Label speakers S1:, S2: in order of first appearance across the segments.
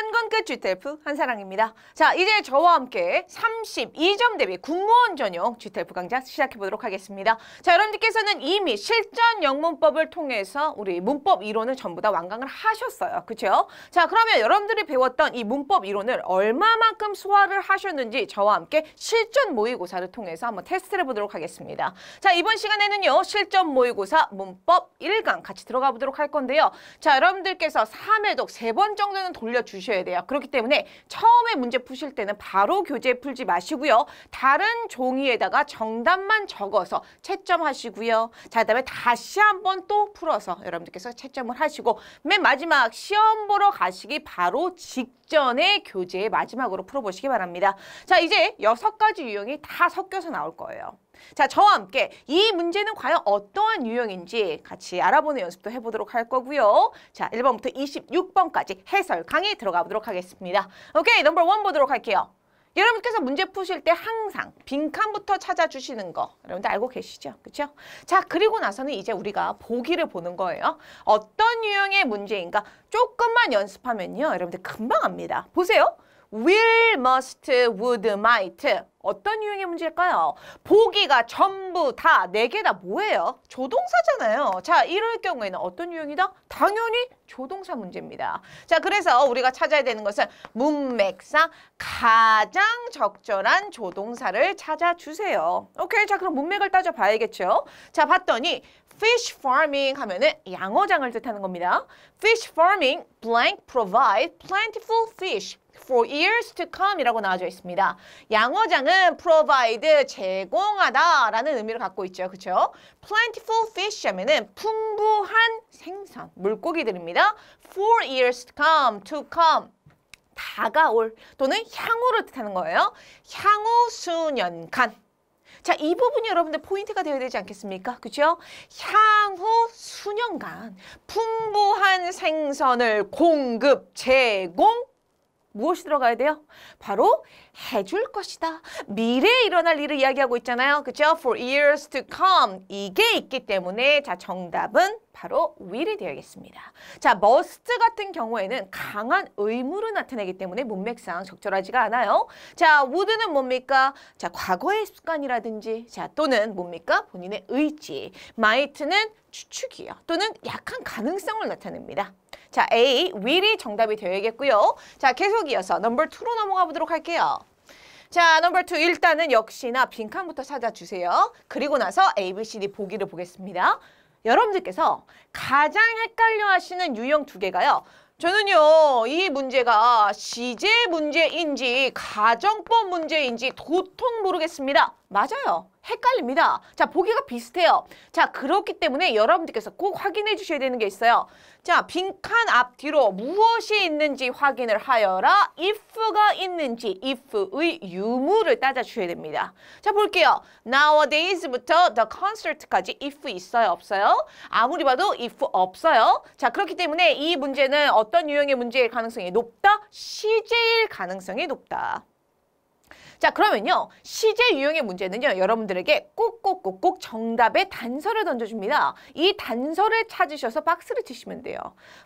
S1: 한건끝 GTF 한사랑입니다. 자, 이제 저와 함께 32점 대비 군무원 전용 GTF 강좌 시작해보도록 하겠습니다. 자, 여러분들께서는 이미 실전 영문법을 통해서 우리 문법 이론을 전부 다 완강을 하셨어요. 그렇죠? 자, 그러면 여러분들이 배웠던 이 문법 이론을 얼마만큼 소화를 하셨는지 저와 함께 실전 모의고사를 통해서 한번 테스트를 해보도록 하겠습니다. 자, 이번 시간에는요. 실전 모의고사 문법 1강 같이 들어가 보도록 할 건데요. 자, 여러분들께서 3회독 3번 정도는 돌려주시고 주셔야 돼요. 그렇기 때문에 처음에 문제 푸실 때는 바로 교재 풀지 마시고요. 다른 종이에다가 정답만 적어서 채점하시고요. 자, 그다음에 다시 한번 또 풀어서 여러분들께서 채점을 하시고 맨 마지막 시험 보러 가시기 바로 직전에 교재 의 마지막으로 풀어보시기 바랍니다. 자, 이제 여섯 가지 유형이 다 섞여서 나올 거예요. 자, 저와 함께 이 문제는 과연 어떠한 유형인지 같이 알아보는 연습도 해보도록 할 거고요. 자, 1번부터 26번까지 해설 강의 들어가 보도록 하겠습니다. 오케이, 넘버 원 보도록 할게요. 여러분께서 문제 푸실 때 항상 빈칸부터 찾아주시는 거 여러분들 알고 계시죠? 그렇죠? 자 그리고 나서는 이제 우리가 보기를 보는 거예요. 어떤 유형의 문제인가 조금만 연습하면요. 여러분들 금방 압니다. 보세요. will, must, would, might 어떤 유형의 문제일까요? 보기가 전부 다 네 개 다 뭐예요? 조동사잖아요. 자, 이럴 경우에는 어떤 유형이다? 당연히 조동사 문제입니다. 자, 그래서 우리가 찾아야 되는 것은 문맥상 가장 적절한 조동사를 찾아주세요. 오케이, 자 그럼 문맥을 따져봐야겠죠? 자, 봤더니 fish farming 하면은 양어장을 뜻하는 겁니다. fish farming blank provide plentiful fish for years to come 이라고 나와져 있습니다. 양어장은 provide 제공하다 라는 의미를 갖고 있죠. 그렇죠? plentiful fish 하면은 풍부한 생선, 물고기들입니다. for years to come, to come 다가올 또는 향후를 뜻하는 거예요. 향후 수년간 자, 이 부분이 여러분들 포인트가 되어야 되지 않겠습니까? 그죠? 향후 수년간 풍부한 생선을 공급, 제공, 무엇이 들어가야 돼요? 바로 해줄 것이다. 미래에 일어날 일을 이야기하고 있잖아요. 그죠? 렇 For years to come. 이게 있기 때문에 자 정답은 바로 will이 되어야겠습니다. 자 must 같은 경우에는 강한 의무를 나타내기 때문에 문맥상 적절하지가 않아요. 자 would는 뭡니까? 자 과거의 습관이라든지 자 또는 뭡니까? 본인의 의지. might는 추측이요. 또는 약한 가능성을 나타냅니다. 자, A, will이 정답이 되겠고요. 자, 계속 이어서 넘버 2로 넘어가 보도록 할게요. 자, 넘버 2 일단은 역시나 빈칸부터 찾아주세요. 그리고 나서 A, B, C, D 보기를 보겠습니다. 여러분들께서 가장 헷갈려 하시는 유형 두 개가요. 저는요, 이 문제가 시제 문제인지 가정법 문제인지 도통 모르겠습니다. 맞아요. 헷갈립니다. 자, 보기가 비슷해요. 자, 그렇기 때문에 여러분들께서 꼭 확인해 주셔야 되는 게 있어요. 자, 빈칸 앞뒤로 무엇이 있는지 확인을 하여라. if가 있는지 if의 유무를 따져 주셔야 됩니다. 자, 볼게요. nowadays부터 the concert까지 if 있어요, 없어요? 아무리 봐도 if 없어요. 자, 그렇기 때문에 이 문제는 어떤 유형의 문제일 가능성이 높다? 시제일 가능성이 높다. 자 그러면요 시제 유형의 문제는요 여러분들에게 꼭꼭꼭꼭 정답의 단서를 던져줍니다. 이 단서를 찾으셔서 박스를 치시면 돼요.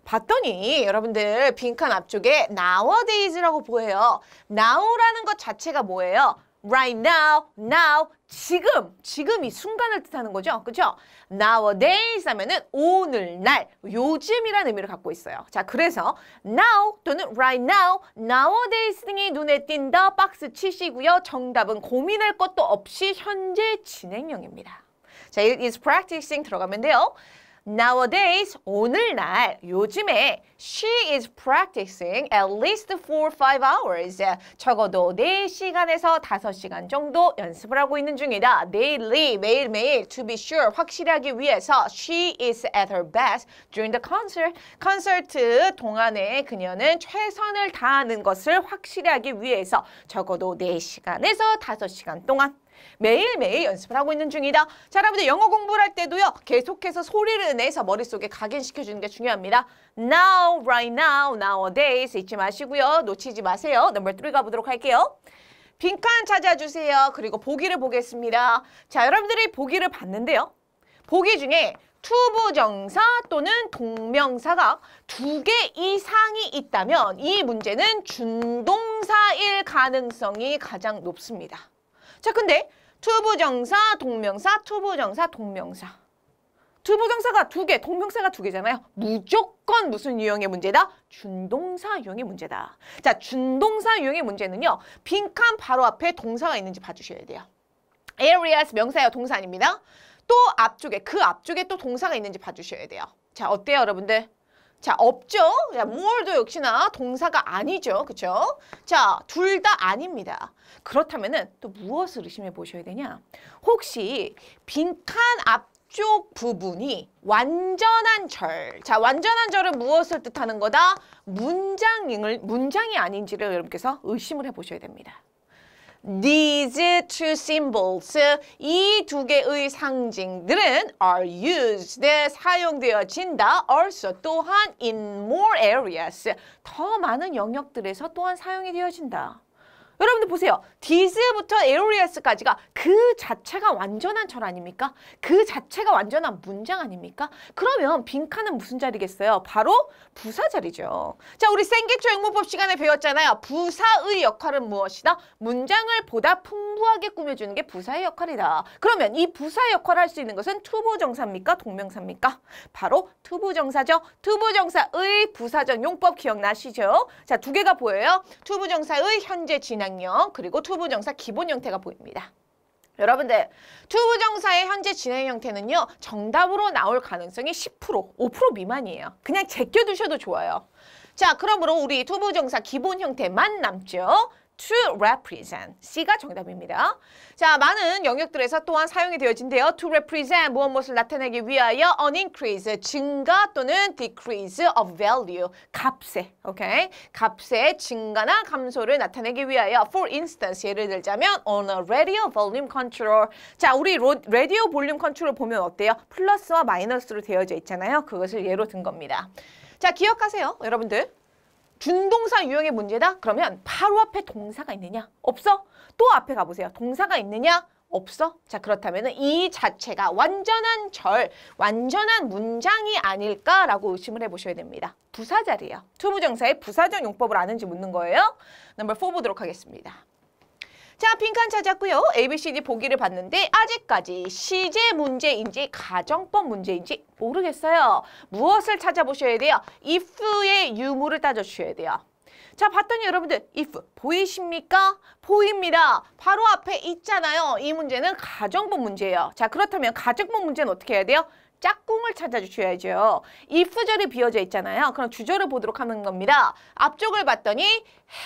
S1: 봤더니 여러분들 빈칸 앞쪽에 nowadays라고 보여요. now라는 것 자체가 뭐예요? right now, now, 지금, 지금 이 순간을 뜻하는 거죠. 그렇죠? nowadays 하면은 오늘날, 요즘이라는 의미를 갖고 있어요. 자, 그래서 now 또는 right now, nowadays 등이 눈에 띈다 박스 치시고요. 정답은 고민할 것도 없이 현재 진행형입니다. 자, it is practicing 들어가면 돼요. Nowadays, 오늘날, 요즘에 she is practicing at least 4, 5 hours. 적어도 4시간에서 5시간 정도 연습을 하고 있는 중이다. Daily, 매일매일, to be sure, 확실하기 위해서 she is at her best during the concert. 콘서트 동안에 그녀는 최선을 다하는 것을 확실하기 위해서 적어도 4시간에서 5시간 동안 매일매일 연습을 하고 있는 중이다. 자, 여러분들 영어 공부를 할 때도요. 계속해서 소리를 내서 머릿속에 각인시켜주는 게 중요합니다. Now, right now, nowadays 잊지 마시고요. 놓치지 마세요. 넘버 3 가보도록 할게요. 빈칸 찾아주세요. 그리고 보기를 보겠습니다. 자, 여러분들이 보기를 봤는데요. 보기 중에 투부정사 또는 동명사가 두 개 이상이 있다면 이 문제는 준동사일 가능성이 가장 높습니다. 자, 근데 투부정사, 동명사, 투부정사, 동명사. 투부정사가 두 개, 동명사가 두 개잖아요. 무조건 무슨 유형의 문제다? 준동사 유형의 문제다. 자, 준동사 유형의 문제는요. 빈칸 바로 앞에 동사가 있는지 봐주셔야 돼요. areas 명사예요. 동사 아닙니다. 또 앞쪽에, 그 앞쪽에 또 동사가 있는지 봐주셔야 돼요. 자, 어때요, 여러분들? 자, 없죠? 자, m o r 도 역시나 동사가 아니죠. 그쵸? 자, 둘 다 아닙니다. 그렇다면은 또 무엇을 의심해 보셔야 되냐? 혹시 빈칸 앞쪽 부분이 완전한 절. 자, 완전한 절은 무엇을 뜻하는 거다? 문장을, 문장이 아닌지를 여러분께서 의심을 해보셔야 됩니다. These two symbols, 이 두 개의 상징들은 are used, 사용되어진다. Also, 또한 in more areas, 더 많은 영역들에서 또한 사용이 되어진다. 여러분들 보세요. 디즈부터 에로리아스까지가 그 자체가 완전한 절 아닙니까? 그 자체가 완전한 문장 아닙니까? 그러면 빈칸은 무슨 자리겠어요? 바로 부사 자리죠. 자, 우리 생계초 영문법 시간에 배웠잖아요. 부사의 역할은 무엇이다? 문장을 보다 풍부하게 꾸며주는 게 부사의 역할이다. 그러면 이 부사의 역할을 할 수 있는 것은 투부정사입니까? 동명사입니까? 바로 투부정사죠. 투부정사의 부사적 용법 기억나시죠? 자, 두 개가 보여요. 투부정사의 현재 진학령 그리고 투 투부정사 기본 형태가 보입니다. 여러분들 투부정사의 현재 진행 형태는요. 정답으로 나올 가능성이 10%, 5% 미만이에요. 그냥 제껴두셔도 좋아요. 자, 그러므로 우리 투부정사 기본 형태만 남죠. to represent. C가 정답입니다. 자, 많은 영역들에서 또한 사용이 되어진데요. to represent, 무엇 무엇을 나타내기 위하여 an increase, 증가 또는 decrease of value, 값에, 오케이? 값의 증가나 감소를 나타내기 위하여 for instance, 예를 들자면 on a radio volume control. 자, 우리 로, r 디오 볼륨 컨트롤 보면 어때요? 플러스와 마이너스로 되어져 있잖아요. 그것을 예로 든 겁니다. 자, 기억하세요, 여러분들. 준동사 유형의 문제다? 그러면 바로 앞에 동사가 있느냐? 없어? 또 앞에 가보세요. 동사가 있느냐? 없어? 자 그렇다면 이 자체가 완전한 절, 완전한 문장이 아닐까라고 의심을 해보셔야 됩니다. 부사절이에요. 투부정사의 부사절 용법을 아는지 묻는 거예요. 넘버 4 보도록 하겠습니다. 자, 빈칸 찾았고요. ABCD 보기를 봤는데 아직까지 시제 문제인지 가정법 문제인지 모르겠어요. 무엇을 찾아보셔야 돼요? if의 유무를 따져주셔야 돼요. 자, 봤더니 여러분들 if 보이십니까? 보입니다. 바로 앞에 있잖아요. 이 문제는 가정법 문제예요. 자, 그렇다면 가정법 문제는 어떻게 해야 돼요? 짝꿍을 찾아주셔야죠. if절이 비어져 있잖아요. 그럼 주절을 보도록 하는 겁니다. 앞쪽을 봤더니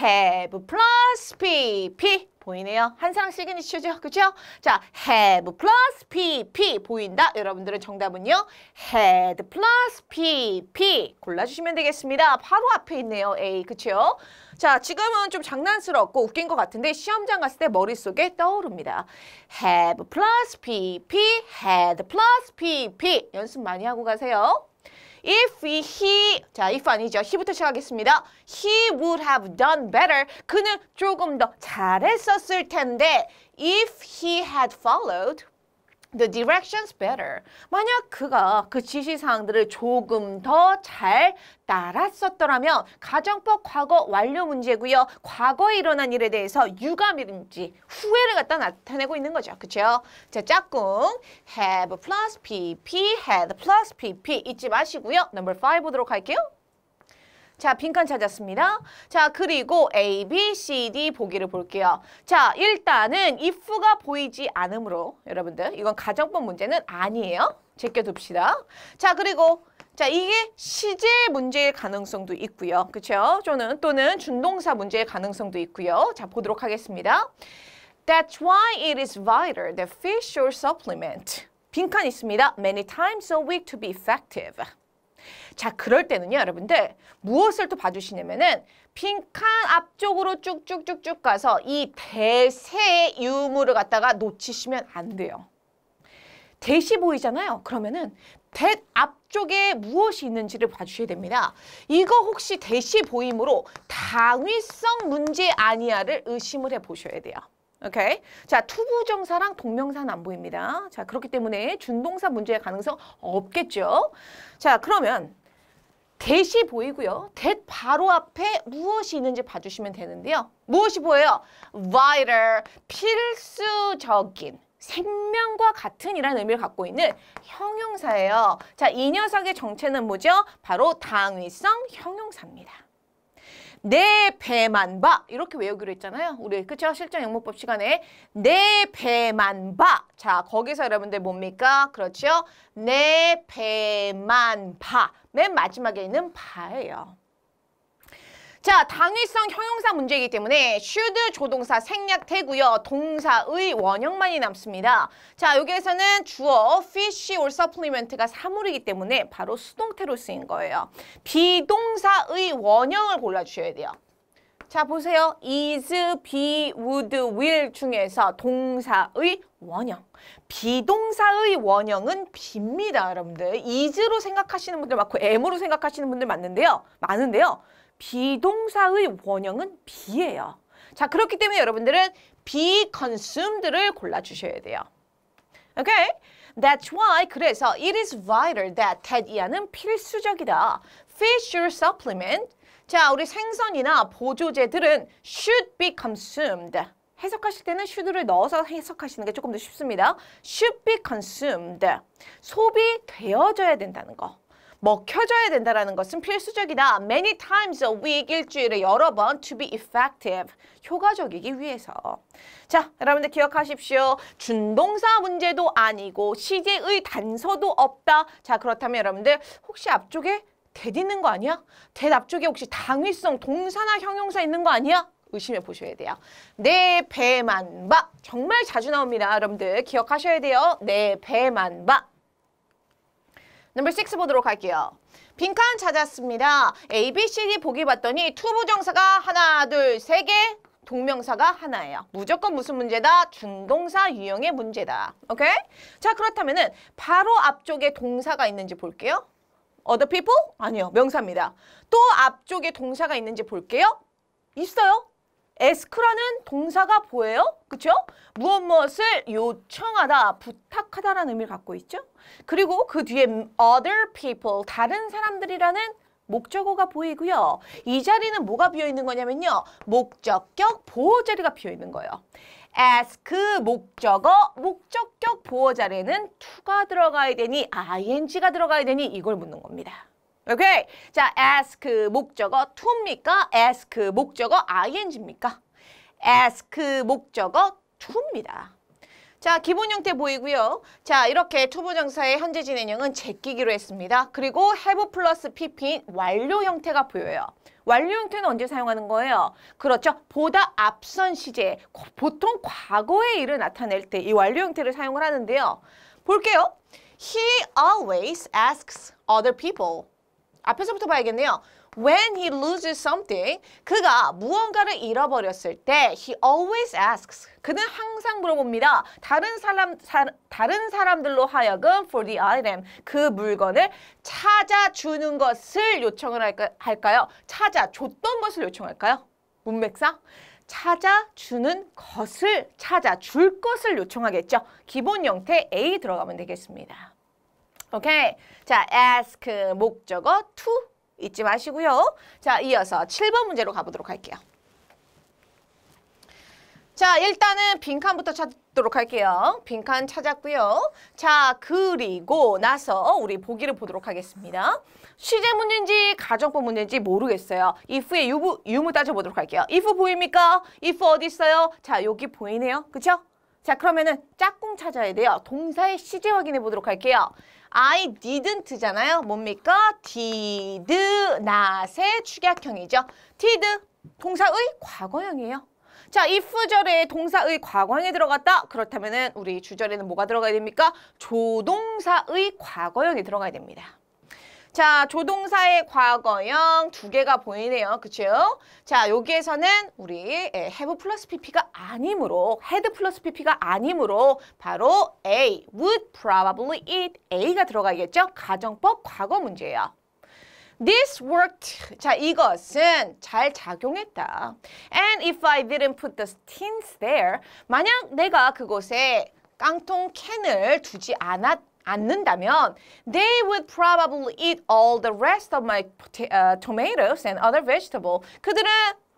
S1: have plus pp 보이네요. 한상람 시그니처죠. 그죠? 자, have plus pp 보인다. 여러분들은 정답은요. had plus pp 골라주시면 되겠습니다. 바로 앞에 있네요. A. 그쵸? 자, 지금은 좀 장난스럽고 웃긴 것 같은데 시험장 갔을 때 머릿속에 떠오릅니다. have plus pp, had plus pp 연습 많이 하고 가세요. If he, he 자, if 아니죠. he부터 시작하겠습니다. He would have done better. 그는 조금 더 잘했었을 텐데 if he had followed the directions better. 만약 그가 그 지시사항들을 조금 더 잘 따랐었더라면 가정법 과거 완료 문제고요. 과거에 일어난 일에 대해서 유감이든지 후회를 갖다 나타내고 있는 거죠. 그렇죠? 자, 짝꿍 have plus pp, had plus pp 잊지 마시고요. 넘버 5 보도록 할게요. 자, 빈칸 찾았습니다. 자, 그리고 A, B, C, D 보기를 볼게요. 자, 일단은 if가 보이지 않으므로 여러분들 이건 가정법 문제는 아니에요. 제껴둡시다. 자, 그리고 자, 이게 시제 문제일 가능성도 있고요. 그렇죠? 저는 또는 준동사 문제일 가능성도 있고요. 자, 보도록 하겠습니다. That's why it is vital that fish or supplement. 빈칸 있습니다. Many times a week to be effective. 자, 그럴 때는요, 여러분들 무엇을 또 봐주시냐면은 빈칸 앞쪽으로 쭉쭉쭉쭉 가서 이 대세의 유물을 갖다가 놓치시면 안 돼요. 대시 보이잖아요. 그러면은 대 앞쪽에 무엇이 있는지를 봐주셔야 됩니다. 이거 혹시 대시 보임으로 당위성 문제 아니야를 의심을 해보셔야 돼요. 오케이. 자, 투부정사랑 동명사는 안 보입니다. 자, 그렇기 때문에 준동사 문제의 가능성 없겠죠. 자, 그러면 대시 보이고요. 대 바로 앞에 무엇이 있는지 봐주시면 되는데요. 무엇이 보여요? vital, 필수적인, 생명과 같은 이라는 의미를 갖고 있는 형용사예요. 자, 이 녀석의 정체는 뭐죠? 바로 당위성 형용사입니다. 내 네, 배만 봐 이렇게 외우기로 했잖아요. 우리 그쵸? 실전 영문법 시간에 내 네, 배만 봐. 자 거기서 여러분들 뭡니까? 그렇죠? 내 네, 배만 봐. 맨 마지막에 있는 바예요. 자, 당위성 형용사 문제이기 때문에 슈드 조동사 생략되고요. 동사의 원형만이 남습니다. 자, 여기에서는 주어 fish or supplement가 사물이기 때문에 바로 수동태로 쓰인 거예요. 비동사의 원형을 골라주셔야 돼요. 자, 보세요. is, be, would, will 중에서 동사의 원형. 비동사의 원형은 빕니다, 여러분들. is로 생각하시는 분들 많고 m으로 생각하시는 분들 많는데요. 많은데요. 비동사의 원형은 be예요. 자, 그렇기 때문에 여러분들은 be consumed를 골라주셔야 돼요. Okay? That's why 그래서 it is vital that that이야는 필수적이다. Fish your supplement. 자, 우리 생선이나 보조제들은 should be consumed. 해석하실 때는 should를 넣어서 해석하시는 게 조금 더 쉽습니다. should be consumed. 소비되어져야 된다는 거. 먹혀줘야 뭐 된다는 것은 필수적이다. Many times a week, 일주일에 여러 번 to be effective, 효과적이기 위해서. 자, 여러분들 기억하십시오. 준동사 문제도 아니고 시제의 단서도 없다. 자, 그렇다면 여러분들 혹시 앞쪽에 대디는거 아니야? 대답쪽에 혹시 당위성, 동사나 형용사 있는 거 아니야? 의심해 보셔야 돼요. 내 네, 배만 봐. 정말 자주 나옵니다. 여러분들 기억하셔야 돼요. 내 네, 배만 봐. 넘버 6 보도록 할게요. 빈칸 찾았습니다. A, B, C, D 보기 봤더니 투부정사가 하나, 둘, 세 개, 동명사가 하나예요. 무조건 무슨 문제다? 준동사 유형의 문제다. 오케이? 자, 그렇다면은 바로 앞쪽에 동사가 있는지 볼게요. other people? 아니요. 명사입니다. 또 앞쪽에 동사가 있는지 볼게요. 있어요. 에스크라는 동사가 보여요? 그렇죠? 무엇 무엇을 요청하다, 부탁하다라는 의미를 갖고 있죠. 그리고 그 뒤에 other people, 다른 사람들이라는 목적어가 보이고요. 이 자리는 뭐가 비어있는 거냐면요. 목적격 보호자리가 비어있는 거예요. ask 그 목적어 목적격 보호자리에는 to가 들어가야 되니 ing가 들어가야 되니 이걸 묻는 겁니다. 오케이. 자, ask 목적어 to입니까? ask 목적어 ing입니까? ask 목적어 to입니다. 자, 기본 형태 보이고요. 자, 이렇게 투부정사의 현재 진행형은 제끼기로 했습니다. 그리고 have 플러스 pp인 완료 형태가 보여요. 완료 형태는 언제 사용하는 거예요? 그렇죠. 보다 앞선 시제, 보통 과거의 일을 나타낼 때 이 완료 형태를 사용을 하는데요. 볼게요. He always asks other people 앞에서부터 봐야겠네요. When he loses something, 그가 무언가를 잃어버렸을 때 he always asks, 그는 항상 물어봅니다. 다른 사람 사, 다른 사람들로 하여금 for the item, 그 물건을 찾아주는 것을 요청을 할까, 할까요? 찾아줬던 것을 요청할까요? 문맥상? 찾아주는 것을, 찾아줄 것을 요청하겠죠. 기본 형태 A 들어가면 되겠습니다. 오케이. 자, ask 목적어 to 잊지 마시고요. 자, 이어서 7번 문제로 가보도록 할게요. 자, 일단은 빈칸부터 찾도록 할게요. 빈칸 찾았고요. 자, 그리고 나서 우리 보기를 보도록 하겠습니다. 시제 문제인지 가정법 문제인지 모르겠어요. if의 유무, 유무 따져보도록 할게요. if 보입니까? if 어디 있어요? 자, 여기 보이네요. 그쵸? 자 그러면은 짝꿍 찾아야 돼요. 동사의 시제 확인해 보도록 할게요. I didn't잖아요. 뭡니까? did not의 축약형이죠. did 동사의 과거형이에요. 자, if절에 동사의 과거형이 들어갔다. 그렇다면 은 우리 주절에는 뭐가 들어가야 됩니까? 조동사의 과거형이 들어가야 됩니다. 자, 조동사의 과거형 두 개가 보이네요. 그쵸? 자, 여기에서는 우리 예, have 플러스 pp가 아니므로 had 플러스 pp가 아니므로 바로 a, would probably eat a가 들어가겠죠? 가정법 과거 문제예요. This worked. 자, 이것은 잘 작용했다. And if I didn't put the tins there. 만약 내가 그곳에 깡통 캔을 두지 않았다. 않는다면 they would probably eat all the rest of my uh, tomatoes and other vegetable. 그들은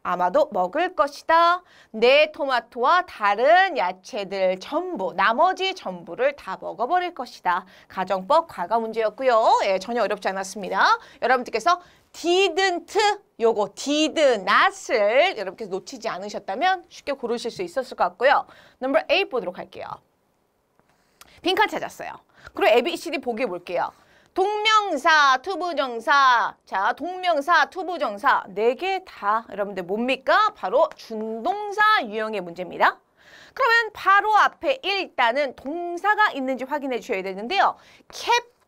S1: 아마도 먹을 것이다. 내 토마토와 다른 야채들 전부, 나머지 전부를 다 먹어버릴 것이다. 가정법 과가 문제였고요. 예, 전혀 어렵지 않았습니다. 여러분들께서 didn't 요거 did not을 여러분께서 놓치지 않으셨다면 쉽게 고르실 수 있었을 것 같고요. 넘버 8 보도록 할게요. 빈칸 찾았어요. 그리고 ABCD 보기 볼게요. 동명사, 투부정사, 자 동명사, 투부정사 네 개 다 여러분들 뭡니까? 바로 준동사 유형의 문제입니다. 그러면 바로 앞에 일단은 동사가 있는지 확인해 주셔야 되는데요.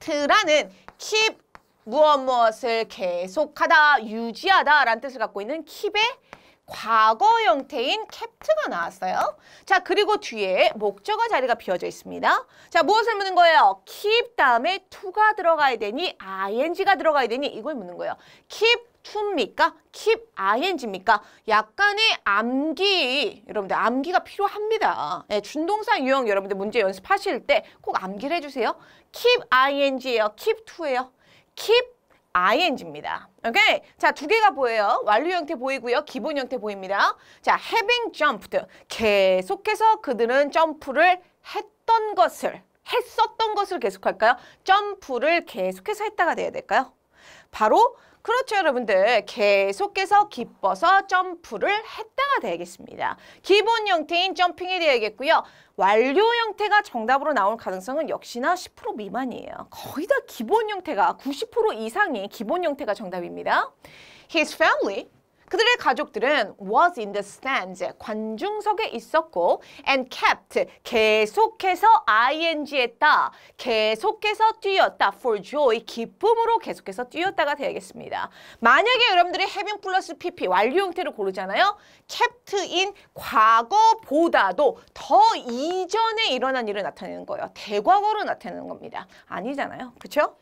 S1: 캡트라는 keep 무엇 무엇을 계속하다, 유지하다 라는 뜻을 갖고 있는 keep의 과거 형태인 캡트가 나왔어요. 자, 그리고 뒤에 목적어 자리가 비어져 있습니다. 자, 무엇을 묻는 거예요? keep 다음에 to가 들어가야 되니 ing가 들어가야 되니 이걸 묻는 거예요. keep to입니까? keep ing입니까? 약간의 암기, 여러분들 암기가 필요합니다. 예, 준동사 유형 여러분들 문제 연습하실 때 꼭 암기를 해주세요. keep ing예요. keep to예요. keep ing입니다. 오케이? 자, 두 개가 보여요. 완료 형태 보이고요. 기본 형태 보입니다. 자, having jumped. 계속해서 그들은 점프를 했던 것을 했었던 것을 계속할까요? 점프를 계속해서 했다가 돼야 될까요? 바로 그렇죠 여러분들 계속해서 기뻐서 점프를 했다가 되겠습니다. 기본 형태인 점핑이 되겠고요. 완료 형태가 정답으로 나올 가능성은 역시나 10% 미만이에요. 거의 다 기본 형태가 90% 이상이 기본 형태가 정답입니다. His family 그들의 가족들은 was in the stands, 관중석에 있었고 and kept, 계속해서 ing 했다, 계속해서 뛰었다, for joy, 기쁨으로 계속해서 뛰었다가 되겠습니다. 만약에 여러분들이 having 플러스 pp, 완료 형태를 고르잖아요. kept in 과거보다도 더 이전에 일어난 일을 나타내는 거예요. 대과거로 나타내는 겁니다. 아니잖아요. 그렇죠?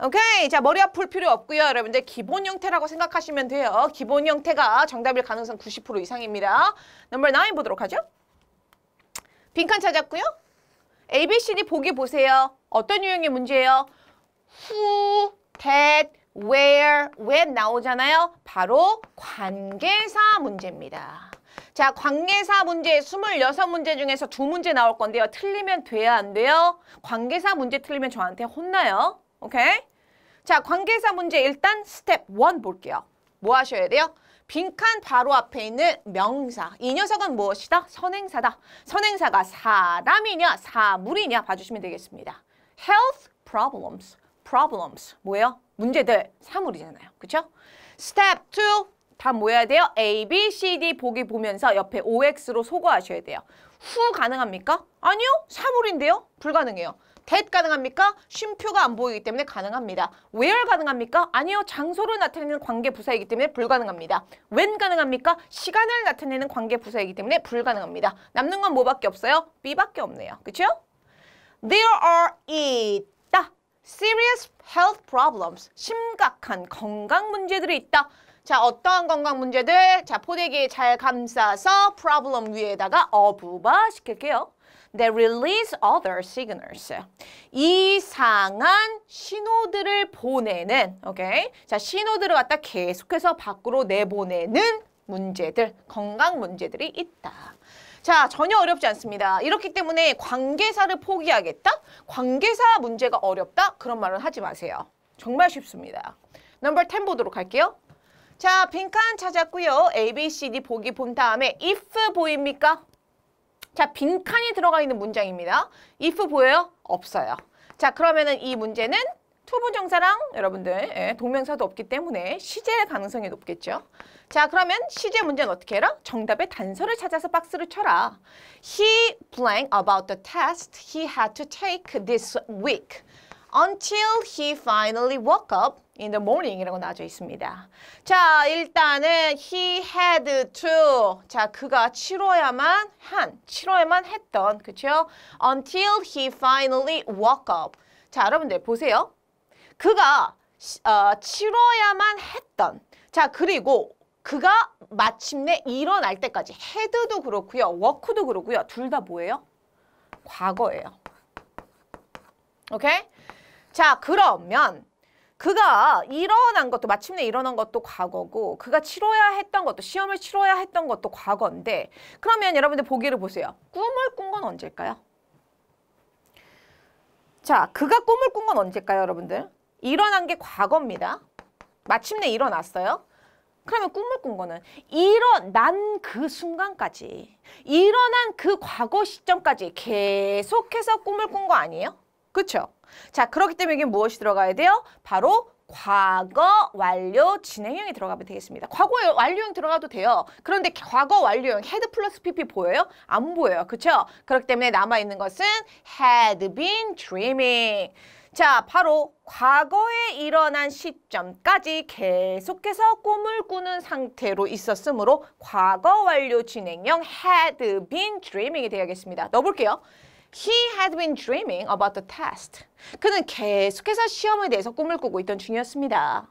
S1: 오케이 자 머리 아플 필요 없고요 여러분들 기본 형태라고 생각하시면 돼요 기본 형태가 정답일 가능성 90% 이상입니다 넘버 9 보도록 하죠 빈칸 찾았고요 ABCD 보기 보세요 어떤 유형의 문제예요 who, that, where, when 나오잖아요 바로 관계사 문제입니다 자, 관계사 문제 26문제 중에서 두 문제 나올 건데요. 틀리면 돼요안 돼요? 관계사 문제 틀리면 저한테 혼나요. 오케이? 자, 관계사 문제 일단 스텝 원 볼게요. 뭐 하셔야 돼요? 빈칸 바로 앞에 있는 명사. 이 녀석은 무엇이다? 선행사다. 선행사가 사람이냐, 사물이냐 봐주시면 되겠습니다. health problems, problems. 뭐예요? 문제들, 사물이잖아요. 그쵸? 스텝 2, 다뭐여야 돼요? A, B, C, D 보기 보면서 옆에 OX로 소거하셔야 돼요. 후 가능합니까? 아니요. 사물인데요. 불가능해요. that 가능합니까? 쉼표가 안 보이기 때문에 가능합니다. where 가능합니까? 아니요. 장소를 나타내는 관계 부사이기 때문에 불가능합니다. when 가능합니까? 시간을 나타내는 관계 부사이기 때문에 불가능합니다. 남는 건 뭐밖에 없어요? b밖에 없네요. 그렇 There are 있다. serious health problems. 심각한 건강 문제들이 있다. 자, 어떠한 건강 문제들? 자, 포대기에 잘 감싸서 problem 위에다가 어부바 시킬게요. They release other signals. 이상한 신호들을 보내는, 오케이? 자, 신호들을 갖다 계속해서 밖으로 내보내는 문제들, 건강 문제들이 있다. 자, 전혀 어렵지 않습니다. 이렇기 때문에 관계사를 포기하겠다? 관계사 문제가 어렵다? 그런 말은 하지 마세요. 정말 쉽습니다. 넘버 10 보도록 할게요. 자, 빈칸 찾았고요. A, B, C, D 보기 본 다음에 if 보입니까? 자, 빈칸이 들어가 있는 문장입니다. if 보여요? 없어요. 자, 그러면은 이 문제는 투부정사랑 여러분들 예, 동명사도 없기 때문에 시제의 가능성이 높겠죠. 자 그러면 시제 문제는 어떻게 해라? 정답의 단서를 찾아서 박스를 쳐라. He blank about the test he had to take this week until he finally woke up in the morning이라고 나와져 있습니다. 자, 일단은 he had to 자, 그가 치러야만 한, 치러야만 했던, 그쵸? until he finally woke up. 자, 여러분들 보세요. 그가 어, 치러야만 했던, 자, 그리고 그가 마침내 일어날 때까지 헤드도 그렇고요. 워크도 그렇고요. 둘 다 뭐예요? 과거예요. 오케이? 자, 그러면 그가 일어난 것도 마침내 일어난 것도 과거고 그가 치러야 했던 것도 시험을 치러야 했던 것도 과거인데 그러면 여러분들 보기를 보세요. 꿈을 꾼 건 언제일까요? 자, 그가 꿈을 꾼 건 언제일까요, 여러분들? 일어난 게 과거입니다. 마침내 일어났어요. 그러면 꿈을 꾼 거는 일어난 그 순간까지 일어난 그 과거 시점까지 계속해서 꿈을 꾼 거 아니에요? 그렇죠? 자, 그렇기 때문에 이게 무엇이 들어가야 돼요? 바로 과거 완료 진행형이 들어가면 되겠습니다. 과거 완료형 들어가도 돼요. 그런데 과거 완료형 had 플러스 pp 보여요? 안 보여요. 그렇죠? 그렇기 때문에 남아있는 것은 had been dreaming. 자, 바로 과거에 일어난 시점까지 계속해서 꿈을 꾸는 상태로 있었으므로 과거 완료 진행형 had been dreaming이 되어야겠습니다. 넣어볼게요. He had been dreaming about the test. 그는 계속해서 시험에 대해서 꿈을 꾸고 있던 중이었습니다.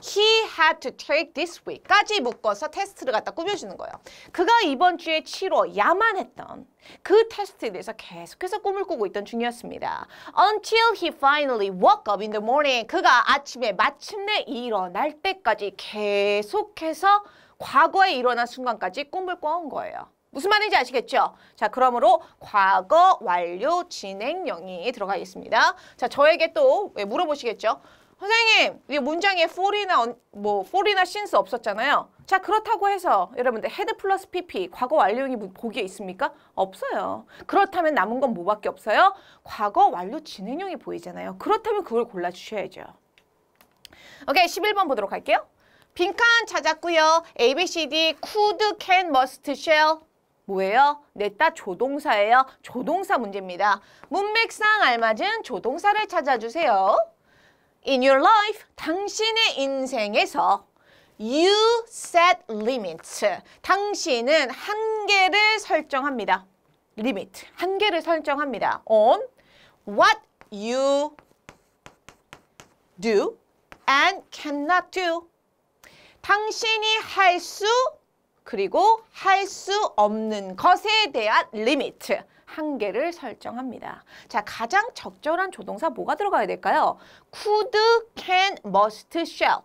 S1: He had to take this week까지 묶어서 테스트를 갖다 꾸며주는 거예요. 그가 이번 주에 치러야만 했던 그 테스트에 대해서 계속해서 꿈을 꾸고 있던 중이었습니다. Until he finally woke up in the morning. 그가 아침에 마침내 일어날 때까지 계속해서 과거에 일어난 순간까지 꿈을 꿔온 거예요. 무슨 말인지 아시겠죠? 자, 그러므로 과거 완료 진행형이 들어가 있습니다. 자, 저에게 또 물어보시겠죠? 선생님, 이 문장에 for이나 o 뭐 for이나 since 없었잖아요. 자, 그렇다고 해서 여러분들 head 플러스 pp 과거 완료형이 뭐 보기에 있습니까? 없어요. 그렇다면 남은 건 뭐밖에 없어요? 과거 완료 진행형이 보이잖아요. 그렇다면 그걸 골라 주셔야죠. 오케이, 11번 보도록 할게요. 빈칸 찾았고요. A, B, C, D, could, can, must, shall 뭐예요? 냈다 조동사예요. 조동사 문제입니다. 문맥상 알맞은 조동사를 찾아주세요. In your life, 당신의 인생에서 You set limits. 당신은 한계를 설정합니다. limit, 한계를 설정합니다. on what you do and cannot do. 당신이 할수 그리고 할 수 없는 것에 대한 리미트 한계를 설정합니다. 자, 가장 적절한 조동사 뭐가 들어가야 될까요? could, can, must, shall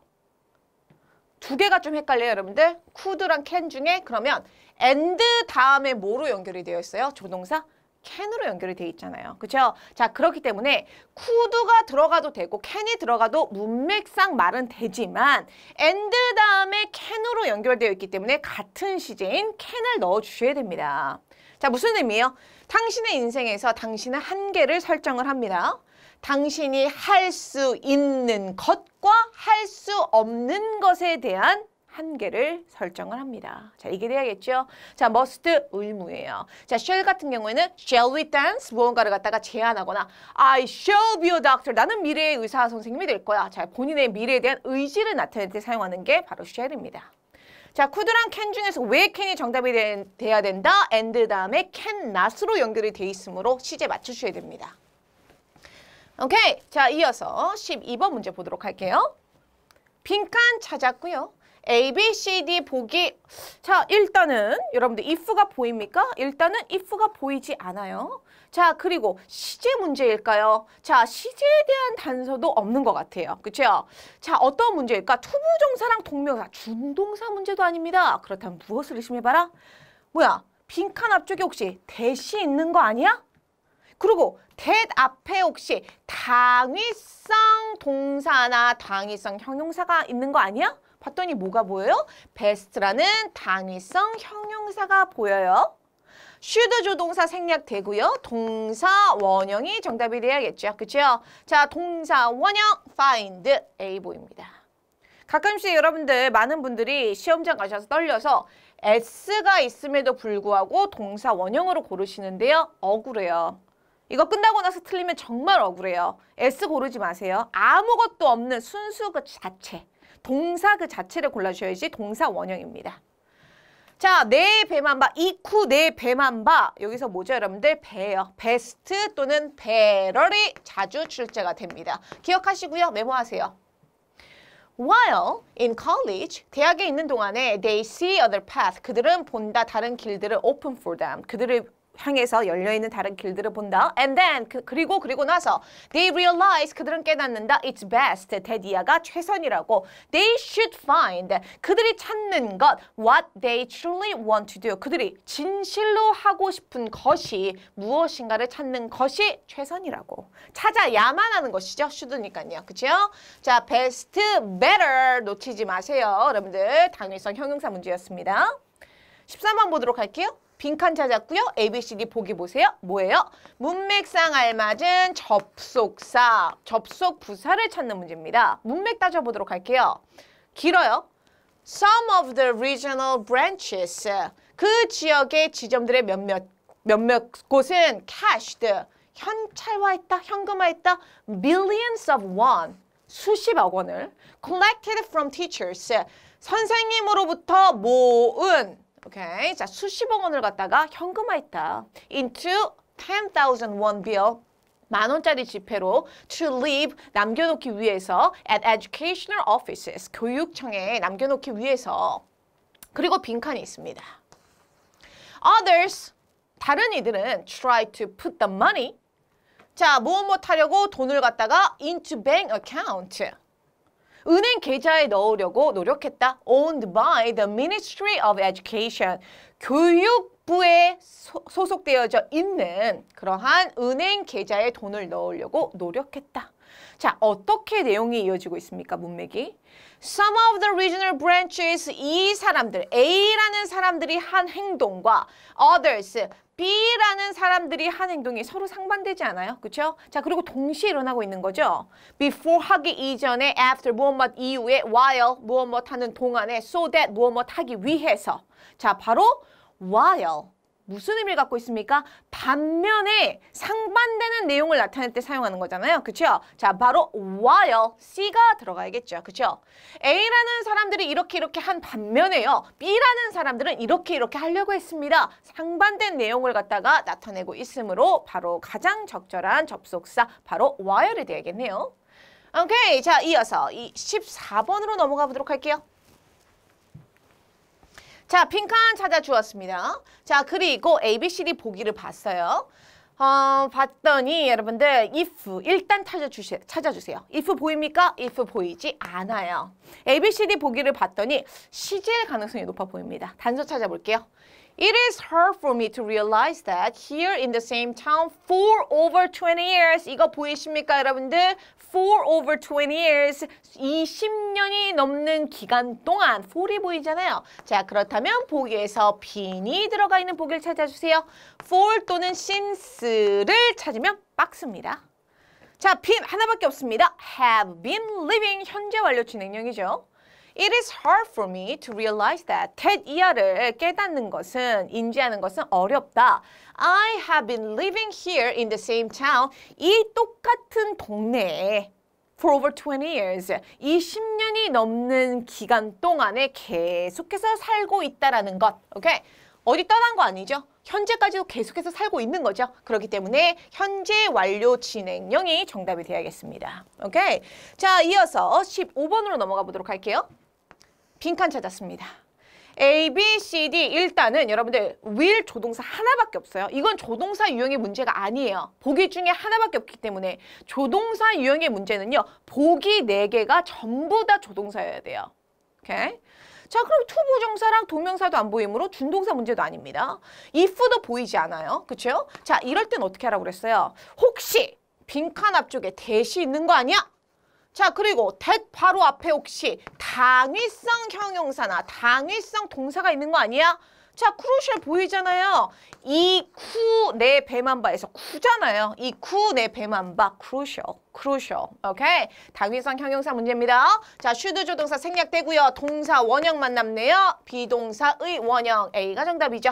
S1: 두 개가 좀 헷갈려요, 여러분들. could랑 can 중에 그러면 and 다음에 뭐로 연결이 되어 있어요? 조동사 캔으로 연결이 돼 있잖아요. 그렇죠? 자, 그렇기 때문에 쿠드가 들어가도 되고 캔이 들어가도 문맥상 말은 되지만 앤드 다음에 캔으로 연결되어 있기 때문에 같은 시제인 캔을 넣어 주셔야 됩니다. 자, 무슨 의미예요? 당신의 인생에서 당신은 한계를 설정을 합니다. 당신이 할 수 있는 것과 할 수 없는 것에 대한 한계를 설정을 합니다. 자, 이게 돼야겠죠? 자, must 의무예요. 자, shall 같은 경우에는 shall we dance? 무언가를 갖다가 제안하거나 I shall be a doctor. 나는 미래의 의사 선생님이 될 거야. 자, 본인의 미래에 대한 의지를 나타낼 때 사용하는 게 바로 shall입니다. 자, 쿠드랑캔 중에서 왜 c a 이 정답이 된, 돼야 된다? and 다음에 캔 a n not으로 연결이 돼 있으므로 시제 맞추셔야 됩니다. 오케이. 자, 이어서 12번 문제 보도록 할게요. 빈칸 찾았고요. A, B, C, D 보기 자 일단은 여러분들 if가 보입니까? 일단은 if가 보이지 않아요 자 그리고 시제 문제일까요? 자 시제에 대한 단서도 없는 것 같아요 그렇죠? 자 어떤 문제일까? 투부종사랑 동명사 준동사 문제도 아닙니다 그렇다면 무엇을 의심해봐라? 뭐야 빈칸 앞쪽에 혹시 대시 있는 거 아니야? 그리고 대 앞에 혹시 당위성 동사나 당위성 형용사가 있는 거 아니야? 봤더니 뭐가 보여요? 베스트라는 단위성 형용사가 보여요. 슈드 조동사 생략되고요. 동사 원형이 정답이 돼야겠죠. 그렇죠? 자, 동사 원형 find A 보입니다. 가끔씩 여러분들 많은 분들이 시험장 가셔서 떨려서 S가 있음에도 불구하고 동사 원형으로 고르시는데요. 억울해요. 이거 끝나고 나서 틀리면 정말 억울해요. S 고르지 마세요. 아무것도 없는 순수 그 자체. 동사 그 자체를 골라주셔야지 동사 원형입니다. 자, 내 네 배만 봐. 이쿠 내 네 배만 봐. 여기서 뭐죠, 여러분들? 배요. 베스트 또는 배럴이 자주 출제가 됩니다. 기억하시고요. 메모하세요. While in college, 대학에 있는 동안에 they see other paths. 그들은 본다 다른 길들을 open for them. 그들을 향해서 열려있는 다른 길들을 본다. And then, 그, 그리고 그리고 나서 they realize 그들은 깨닫는다. It's best. 데디아가 최선이라고. They should find. 그들이 찾는 것. What they truly want to do. 그들이 진실로 하고 싶은 것이 무엇인가를 찾는 것이 최선이라고. 찾아야만 하는 것이죠. should니까요. 그죠? 자, best, better 놓치지 마세요. 여러분들, 당일성 형용사 문제였습니다. 13번 보도록 할게요. 빈칸 찾았고요. ABCD 보기 보세요. 뭐예요? 문맥상 알맞은 접속사, 접속 부사를 찾는 문제입니다. 문맥 따져보도록 할게요. 길어요. Some of the regional branches. 그 지역의 지점들의 몇몇 몇몇 곳은 cashed, 현찰화했다, 현금화했다, millions of won, 수십억 원을 collected from teachers, 선생님으로부터 모은 오케이. 자, 수십억 원을 갖다가 현금화했다. into 10,000 won bill. 만 원짜리 지폐로 to leave 남겨놓기 위해서 at educational offices 교육청에 남겨놓기 위해서 그리고 빈칸이 있습니다. Others 다른 이들은 try to put the money 자, 뭐뭐 하려고 돈을 갖다가 into bank account 은행 계좌에 넣으려고 노력했다. owned by the Ministry of Education. 교육부에 소, 소속되어져 있는 그러한 은행 계좌에 돈을 넣으려고 노력했다. 자, 어떻게 내용이 이어지고 있습니까? 문맥이. Some of the regional branches 이 사람들 A라는 사람들이 한 행동과 others B라는 사람들이 한 행동이 서로 상반되지 않아요? 그렇죠? 자, 그리고 동시에 일어나고 있는 거죠. before 하기 이전에 after 무엇뭇 이후에 while 무엇뭇 하는 동안에 so that 무엇뭇 하기 위해서 자, 바로 while 무슨 의미를 갖고 있습니까? 반면에 상반되는 내용을 나타낼 때 사용하는 거잖아요. 그렇죠 자, 바로 while C가 들어가야겠죠. 그쵸? 렇 A라는 사람들이 이렇게 이렇게 한 반면에요. B라는 사람들은 이렇게 이렇게 하려고 했습니다. 상반된 내용을 갖다가 나타내고 있으므로 바로 가장 적절한 접속사 바로 while이 되겠네요. 오케이. 자, 이어서 이 14번으로 넘어가 보도록 할게요. 자, 빈칸 찾아주었습니다. 자, 그리고 ABCD 보기를 봤어요. 어, 봤더니 여러분들 if 일단 찾아주세요. 찾아주세요. if 보입니까? if 보이지 않아요. ABCD 보기를 봤더니 시제 가능성이 높아 보입니다. 단서 찾아볼게요. It is hard for me to realize that here in the same town for over 20 years 이거 보이십니까 여러분들? for over 20 years 20년이 넘는 기간 동안 for이 보이잖아요. 자 그렇다면 보기에서 been이 들어가 있는 보기를 찾아주세요. for 또는 since를 찾으면 박스입니다. 자, 빈 하나밖에 없습니다. have been living 현재 완료 진행형이죠. It is hard for me to realize that. 텟 이하를 깨닫는 것은, 인지하는 것은 어렵다. I have been living here in the same town. 이 똑같은 동네에 for over 20 years. 20년이 넘는 기간 동안에 계속해서 살고 있다라는 것. 오케이? 어디 떠난 거 아니죠? 현재까지도 계속해서 살고 있는 거죠. 그렇기 때문에 현재 완료 진행형이 정답이 돼야겠습니다. 오케이? 자, 이어서 15번으로 넘어가 보도록 할게요. 빈칸 찾았습니다. A, B, C, D 일단은 여러분들 will 조동사 하나밖에 없어요. 이건 조동사 유형의 문제가 아니에요. 보기 중에 하나밖에 없기 때문에 조동사 유형의 문제는요. 보기 네개가 전부 다 조동사여야 돼요. 오케이? 자 그럼 투 부정사랑 동명사도 안 보이므로 준동사 문제도 아닙니다. if도 보이지 않아요. 그렇죠? 자 이럴 땐 어떻게 하라고 그랬어요? 혹시 빈칸 앞쪽에 대시 있는 거 아니야? 자 그리고 that 바로 앞에 혹시 당위성 형용사나 당위성 동사가 있는 거 아니야? 자 크루셜 보이잖아요. 이 쿠내 배만 바에서 쿠잖아요. 이 쿠내 배만 바 크루셜 크루셜 오케이 당위성 형용사 문제입니다. 자 슈드 조동사 생략되고요. 동사 원형 만남네요. 비동사의 원형 A가 정답이죠.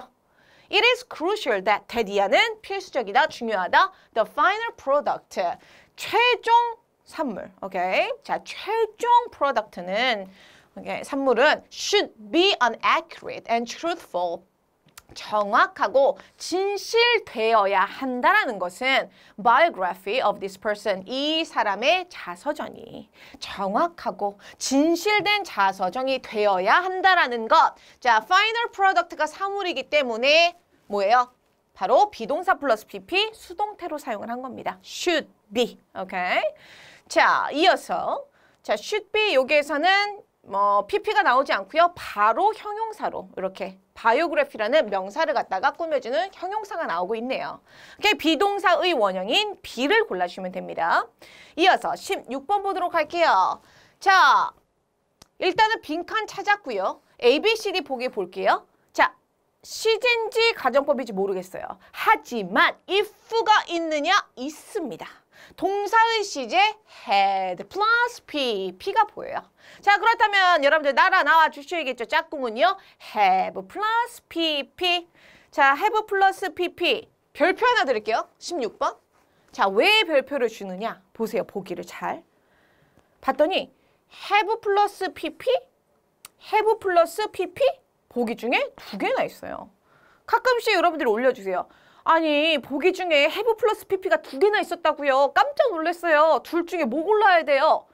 S1: It is crucial that 대디아는 필수적이다, 중요하다. The final product 최종 산물. 오케이. 자, 최종 프로덕트는 오케이. 산물은 should be an accurate and truthful 정확하고 진실되어야 한다라는 것은 biography of this person 이 사람의 자서전이 정확하고 진실된 자서전이 되어야 한다라는 것. 자, final product가 사물이기 때문에 뭐예요? 바로 비동사 플러스 PP 수동태로 사용을 한 겁니다. should be. 오케이. Okay? 자, 이어서 자, should be 여기에서는 뭐 pp가 나오지 않고요. 바로 형용사로 이렇게 바이오그래피라는 명사를 갖다가 꾸며주는 형용사가 나오고 있네요. 그게 비동사의 원형인 be를 골라주시면 됩니다. 이어서 16번 보도록 할게요. 자, 일단은 빈칸 찾았고요. A, B, C, D 보기 볼게요. 자, 시즌지 가정법인지 모르겠어요. 하지만 if가 있느냐? 있습니다. 동사의 시제 had 플러스 p, p가 보여요. 자 그렇다면 여러분들 나라 나와 주셔야겠죠. 짝꿍은요. have 플러스 pp. 자 have 플러스 pp. 별표 하나 드릴게요. 16번. 자 왜 별표를 주느냐. 보세요. 보기를 잘. 봤더니 have 플러스 pp, have 플러스 pp 보기 중에 두 개나 있어요. 가끔씩 여러분들이 올려주세요. 아니 보기 중에 해브 플러스 PP가 두 개나 있었다고요. 깜짝 놀랐어요. 둘 중에 뭐 골라야 돼요?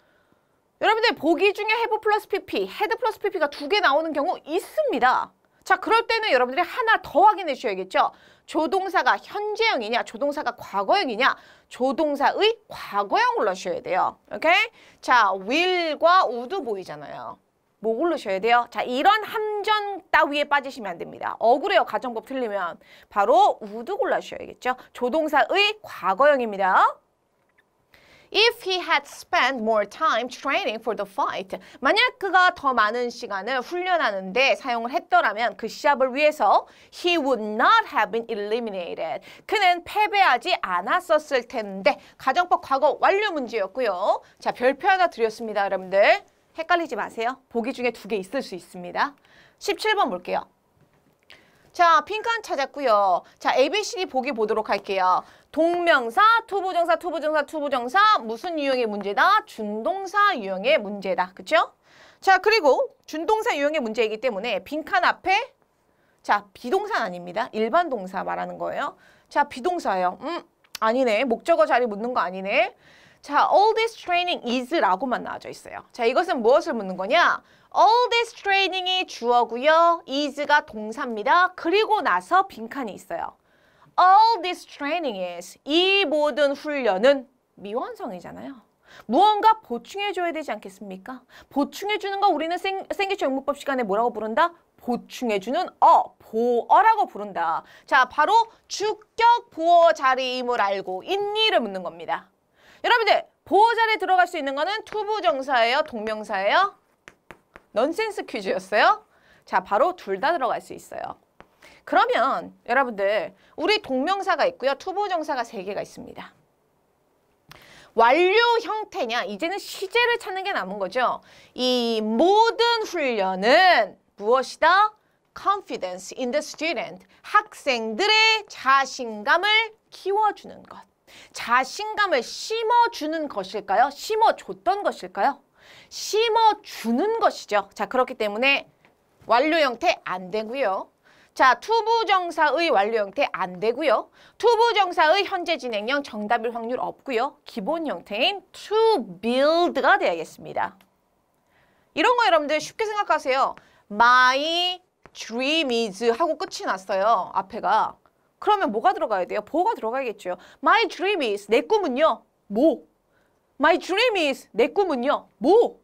S1: 여러분들 보기 중에 해브 플러스 PP, 헤드 플러스 PP가 두 개 나오는 경우 있습니다. 자 그럴 때는 여러분들이 하나 더 확인해 주셔야겠죠. 조동사가 현재형이냐 조동사가 과거형이냐 조동사의 과거형 골라주셔야 돼요. 오케이? 자 will과 would 보이잖아요. 뭐 고르셔야 돼요? 자, 이런 함정 따위에 빠지시면 안 됩니다. 억울해요. 가정법 틀리면. 바로 우드 골라셔야겠죠 조동사의 과거형입니다. If he had spent more time training for the fight. 만약 그가 더 많은 시간을 훈련하는데 사용을 했더라면 그 시합을 위해서 he would not have been eliminated. 그는 패배하지 않았었을 텐데 가정법 과거 완료 문제였고요. 자, 별표 하나 드렸습니다, 여러분들. 헷갈리지 마세요. 보기 중에 두 개 있을 수 있습니다. 17번 볼게요. 자, 빈칸 찾았고요. 자, ABCD 보기 보도록 할게요. 동명사, 투부정사, 투부정사, 투부정사 무슨 유형의 문제다? 준동사 유형의 문제다. 그쵸? 자, 그리고 준동사 유형의 문제이기 때문에 빈칸 앞에 자, 비동사 아닙니다. 일반 동사 말하는 거예요. 자, 비동사예요. 음, 아니네. 목적어 자리 묻는 거 아니네. 자, all this training is라고만 나와져 있어요. 자, 이것은 무엇을 묻는 거냐? all this training이 주어고요. is가 동사입니다. 그리고 나서 빈칸이 있어요. all this training is 이 모든 훈련은 미완성이잖아요. 무언가 보충해줘야 되지 않겠습니까? 보충해주는 거 우리는 생, 생기초 영문법 시간에 뭐라고 부른다? 보충해주는 어, 보어라고 부른다. 자, 바로 주격 보어 자리임을 알고 인니를 묻는 겁니다. 여러분들 보호자리 에 들어갈 수 있는 거는 투부정사예요? 동명사예요? 넌센스 퀴즈였어요? 자, 바로 둘 다 들어갈 수 있어요. 그러면 여러분들 우리 동명사가 있고요. 투부정사가 세개가 있습니다. 완료 형태냐 이제는 시제를 찾는 게 남은 거죠. 이 모든 훈련은 무엇이다? confidence in the student. 학생들의 자신감을 키워주는 것. 자신감을 심어주는 것일까요? 심어줬던 것일까요? 심어주는 것이죠. 자, 그렇기 때문에 완료 형태 안 되고요. 자, 투부정사의 완료 형태 안 되고요. 투부정사의 현재 진행형 정답일 확률 없고요. 기본 형태인 to build가 돼야겠습니다. 이런 거 여러분들 쉽게 생각하세요. My dream is 하고 끝이 났어요. 앞에가. 그러면 뭐가 들어가야 돼요? 보가 들어가겠죠. 야 My dream is 내 꿈은요. 뭐? My dream is 내 꿈은요. 뭐?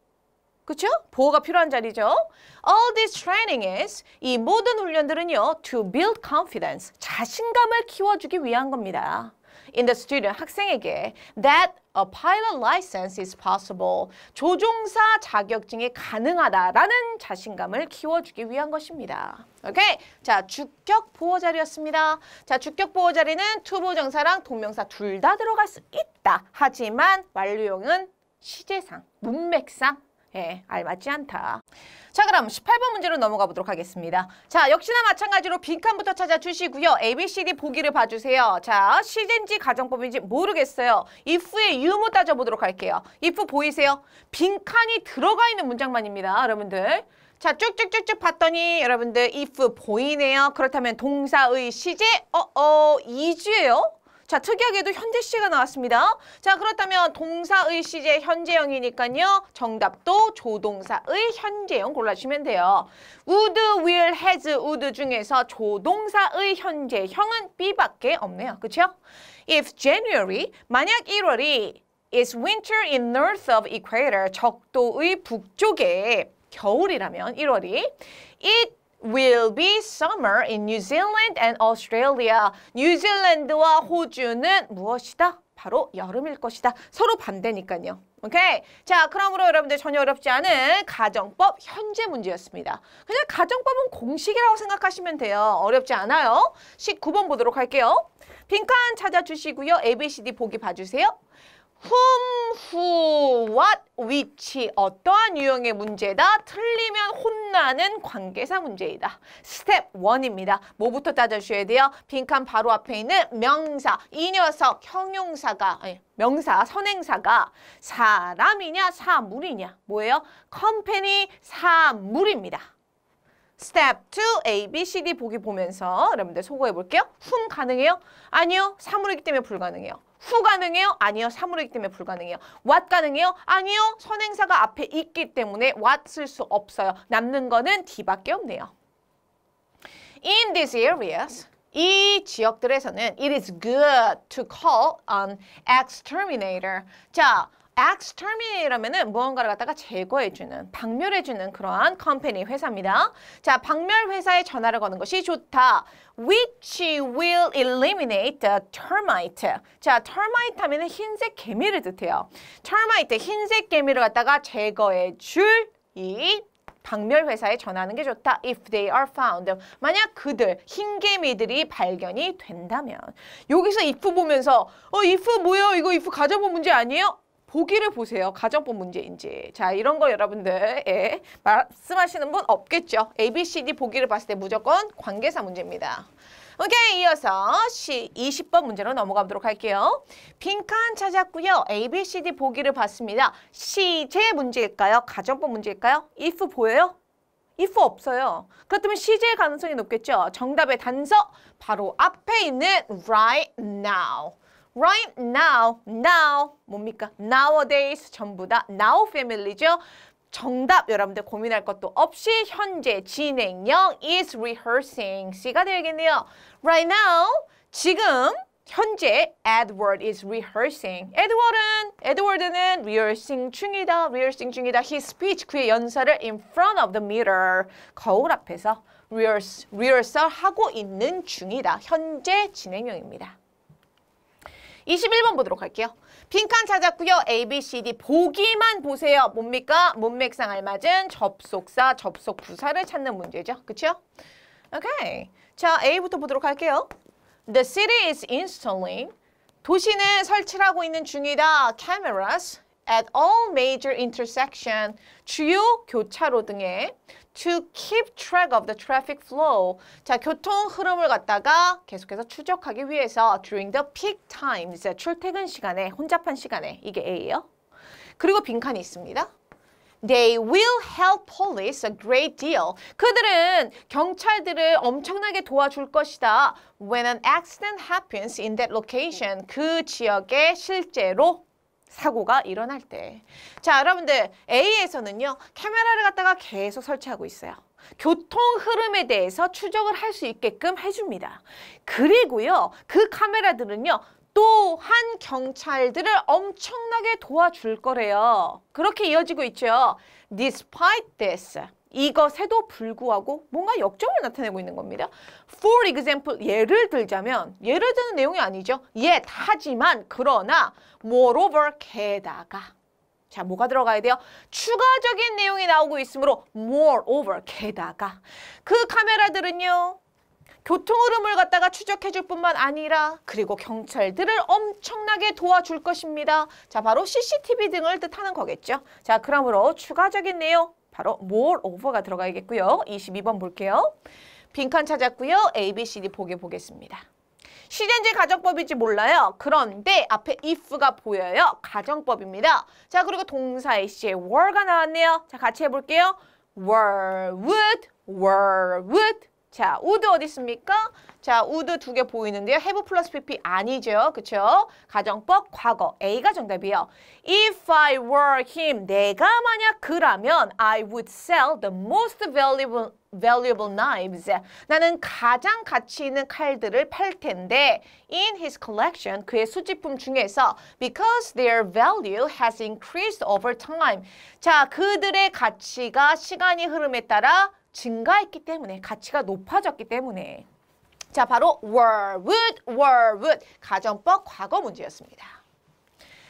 S1: 그렇죠? 보호가 필요한 자리죠. All this training is 이 모든 훈련들은요. To build confidence 자신감을 키워주기 위한 겁니다. in the student 학생에게 that a pilot license is possible. 조종사 자격증이 가능하다라는 자신감을 키워주기 위한 것입니다. 오케이? 자, 주격 보호 자리였습니다. 자, 주격 보호 자리는 투부정사랑 동명사 둘 다 들어갈 수 있다. 하지만 완료형은 시제상, 문맥상 예, 알맞지 않다. 자 그럼 18번 문제로 넘어가 보도록 하겠습니다. 자 역시나 마찬가지로 빈칸부터 찾아주시고요. ABCD 보기를 봐주세요. 자 시제인지 가정법인지 모르겠어요. if의 유무 따져보도록 할게요. if 보이세요? 빈칸이 들어가 있는 문장만입니다. 여러분들. 자 쭉쭉쭉쭉 봤더니 여러분들 if 보이네요. 그렇다면 동사의 시제 어어 이주예요 자, 특이하게도 현재 시가 나왔습니다. 자, 그렇다면 동사의 시제 현재형이니까요. 정답도 조동사의 현재형 골라주시면 돼요. would, will, has, would 중에서 조동사의 현재형은 B밖에 없네요. 그렇죠? If January, 만약 1월이 is winter in north of equator, 적도의 북쪽에 겨울이라면 1월이 it will be summer in New Zealand and Australia. 뉴질랜드와 호주는 무엇이다? 바로 여름일 것이다. 서로 반대니까요. 오케이? 자, 그러므로 여러분들 전혀 어렵지 않은 가정법 현재 문제였습니다. 그냥 가정법은 공식이라고 생각하시면 돼요. 어렵지 않아요. 19번 보도록 할게요. 빈칸 찾아주시고요. ABCD 보기 봐주세요. whom, who, what, which 어떠한 유형의 문제다? 틀리면 혼나는 관계사 문제이다. 스텝 1입니다. 뭐부터 따져주셔야 돼요? 빈칸 바로 앞에 있는 명사, 이 녀석, 형용사가 아니, 명사, 선행사가 사람이냐 사물이냐 뭐예요? 컴퍼니 사물입니다. 스텝 2 A, B, C, D 보기 보면서 여러분들 소거해 볼게요. 훔 가능해요? 아니요. 사물이기 때문에 불가능해요. 후 가능해요? 아니요. 사물이기 때문에 불가능해요. what 가능해요? 아니요. 선행사가 앞에 있기 때문에 what 쓸수 없어요. 남는 거는 d밖에 없네요. In these areas, 이 지역들에서는 it is good to call an exterminator. 자, exterminate라면은 무언가를 갖다가 제거해주는, 박멸해주는 그러한 컴퍼니 회사입니다. 자, 박멸 회사에 전화를 거는 것이 좋다. which will eliminate the termite. 자, termite 하면 은 흰색 개미를 뜻해요. termite, 흰색 개미를 갖다가 제거해 줄 이 박멸 회사에 전하는 게 좋다. If they are found. 만약 그들 흰개미들이 발견이 된다면 여기서 if 보면서 어 if 뭐예요? 이거 if 가정법 문제 아니에요? 보기를 보세요. 가정법 문제인지. 자, 이런 거 여러분들 예, 말씀하시는 분 없겠죠. A, B, C, D 보기를 봤을 때 무조건 관계사 문제입니다. 오케이, 이어서 C, 20번 문제로 넘어가보도록 할게요. 빈칸 찾았고요. A, B, C, D 보기를 봤습니다. C, 제 문제일까요? 가정법 문제일까요? if 보여요? if 없어요. 그렇다면 시제 가능성이 높겠죠. 정답의 단서 바로 앞에 있는 right now. right now, now 뭡니까? nowadays 전부 다 now family죠. 정답 여러분들 고민할 것도 없이 현재 진행형 is rehearsing C가 되겠네요. Right now, 지금 현재 Edward is rehearsing. Edward은, 에드워드는 rehearsing 중이다. 리허싱 중이다. His speech 그의 연설을 in front of the mirror 거울 앞에서 r r e e h a 리허설 하고 있는 중이다. 현재 진행형입니다. 21번 보도록 할게요. 빈칸 찾았고요. A, B, C, D 보기만 보세요. 뭡니까? 문맥상 알맞은 접속사, 접속 부사를 찾는 문제죠. 그렇죠? 오케이. 자, A부터 보도록 할게요. The city is installing 도시는 설치하고 있는 중이다. cameras at all major intersection 주요 교차로 등에 to keep track of the traffic flow. 자, 교통 흐름을 갖다가 계속해서 추적하기 위해서 during the peak times, 출퇴근 시간에, 혼잡한 시간에 이게 A예요. 그리고 빈칸이 있습니다. They will help police a great deal. 그들은 경찰들을 엄청나게 도와줄 것이다. When an accident happens in that location, 그 지역에 실제로 사고가 일어날 때. 자, 여러분들 A에서는요. 카메라를 갖다가 계속 설치하고 있어요. 교통 흐름에 대해서 추적을 할 수 있게끔 해줍니다. 그리고요. 그 카메라들은요. 또 한 경찰들을 엄청나게 도와줄 거래요. 그렇게 이어지고 있죠. Despite this. 이것에도 불구하고 뭔가 역점을 나타내고 있는 겁니다. For example, 예를 들자면 예를 드는 내용이 아니죠. 예, 하지만 그러나 moreover, 게다가 자, 뭐가 들어가야 돼요? 추가적인 내용이 나오고 있으므로 moreover, 게다가 그 카메라들은요. 교통 흐름을 갖다가 추적해 줄 뿐만 아니라 그리고 경찰들을 엄청나게 도와줄 것입니다. 자, 바로 CCTV 등을 뜻하는 거겠죠. 자, 그러므로 추가적인 내용 바로 moreover가 들어가야겠고요. 22번 볼게요. 빈칸 찾았고요. A, B, C, D 보게 보겠습니다. 시제인지 가정법인지 몰라요. 그런데 앞에 if가 보여요. 가정법입니다. 자, 그리고 동사의 시에 were가 나왔네요. 자, 같이 해볼게요. were, would, were, would, 자, 우드 어디 있습니까? 자, 우드 두 개 보이는데요. have 플러스 PP 아니죠. 그쵸? 가정법 과거 A가 정답이에요. If I were him, 내가 만약 그라면 I would sell the most valuable valuable knives. 나는 가장 가치 있는 칼들을 팔 텐데 in his collection 그의 수집품 중에서 because their value has increased over time. 자, 그들의 가치가 시간이 흐름에 따라 증가했기 때문에 가치가 높아졌기 때문에 자 바로 were, would, were, would 가정법 과거 문제였습니다.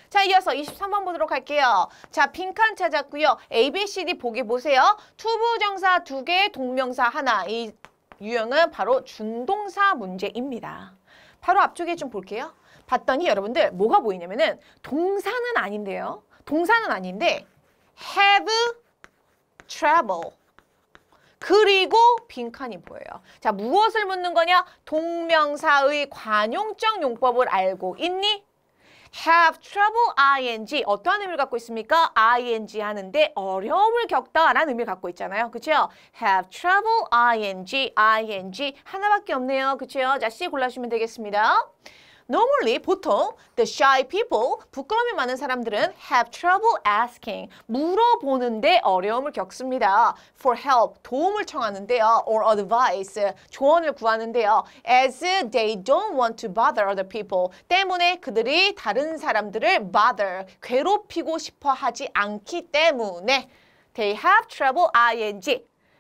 S1: 자 이어서 23번 보도록 할게요. 자 빈칸 찾았고요. A, B, C, D 보기 보세요. 투부정사 두 개, 동명사 하나. 이 유형은 바로 준동사 문제입니다. 바로 앞쪽에 좀 볼게요. 봤더니 여러분들 뭐가 보이냐면은 동사는 아닌데요. 동사는 아닌데 have travel 그리고 빈칸이 보여요. 자, 무엇을 묻는 거냐? 동명사의 관용적 용법을 알고 있니? have trouble ing 어떠한 의미를 갖고 있습니까? ing 하는데 어려움을 겪다라는 의미를 갖고 있잖아요. 그렇죠? have trouble ing ing 하나밖에 없네요. 그렇죠? 자, C 골라주시면 되겠습니다. Normally, 보통 the shy people, 부끄러움이 많은 사람들은 have trouble asking, 물어보는데 어려움을 겪습니다. for help, 도움을 청하는데요. or advice, 조언을 구하는데요. as they don't want to bother other people, 때문에 그들이 다른 사람들을 bother, 괴롭히고 싶어 하지 않기 때문에 they have trouble ing,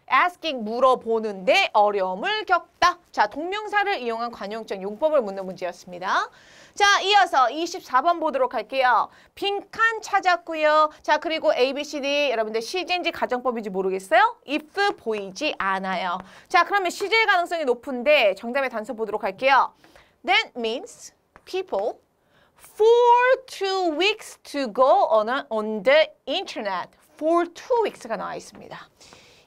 S1: asking, 물어보는데 어려움을 겪다. 자, 동명사를 이용한 관용적 용법을 묻는 문제였습니다. 자, 이어서 24번 보도록 할게요. 빈칸 찾았고요. 자, 그리고 A, B, C, D 여러분들 시제인지 가정법인지 모르겠어요? if 보이지 않아요. 자, 그러면 시제일 가능성이 높은데 정답의 단서 보도록 할게요. That means people for two weeks to go on, on the internet. for two weeks가 나와 있습니다.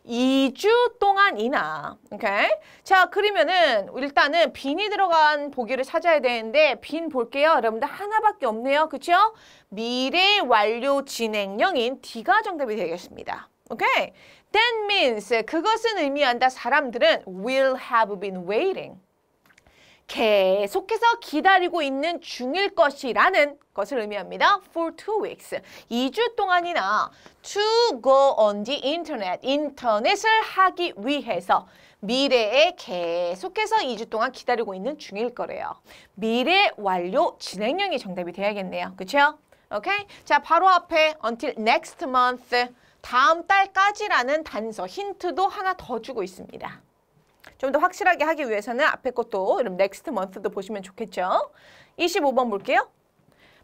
S1: 이주 동안이나 오케이? 자 그러면은 일단은 빈이 들어간 보기를 찾아야 되는데 빈 볼게요. 여러분들 하나밖에 없네요. 그렇죠? 미래 완료 진행형인 D가 정답이 되겠습니다. 오케이? That means 그것은 의미한다. 사람들은 will have been waiting. 계속해서 기다리고 있는 중일 것이라는 것을 의미합니다. For two weeks. 2주 동안이나 to go on the internet. 인터넷을 하기 위해서 미래에 계속해서 2주 동안 기다리고 있는 중일 거래요. 미래 완료 진행형이 정답이 돼야겠네요. 그렇죠? 오케이? 자, 바로 앞에 until next month. 다음 달까지라는 단서 힌트도 하나 더 주고 있습니다. 좀더 확실하게 하기 위해서는 앞에 것도 그럼 넥스트 먼스도 보시면 좋겠죠. 25번 볼게요.